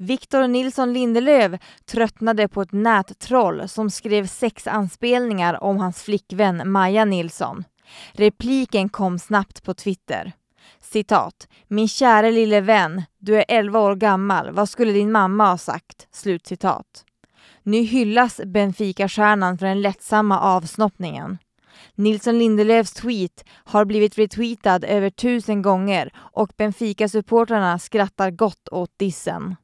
Victor Nilsson Lindelöf tröttnade på ett nättroll som skrev sex anspelningar om hans flickvän Maja Nilsson. Repliken kom snabbt på Twitter. Citat. Min kära lille vän, du är 11 år gammal, vad skulle din mamma ha sagt? Slutcitat. Nu hyllas Benfica-stjärnan för den lättsamma avsnoppningen. Nilsson Lindelöfs tweet har blivit retweetad över tusen gånger och Benfica-supportrarna skrattar gott åt dissen.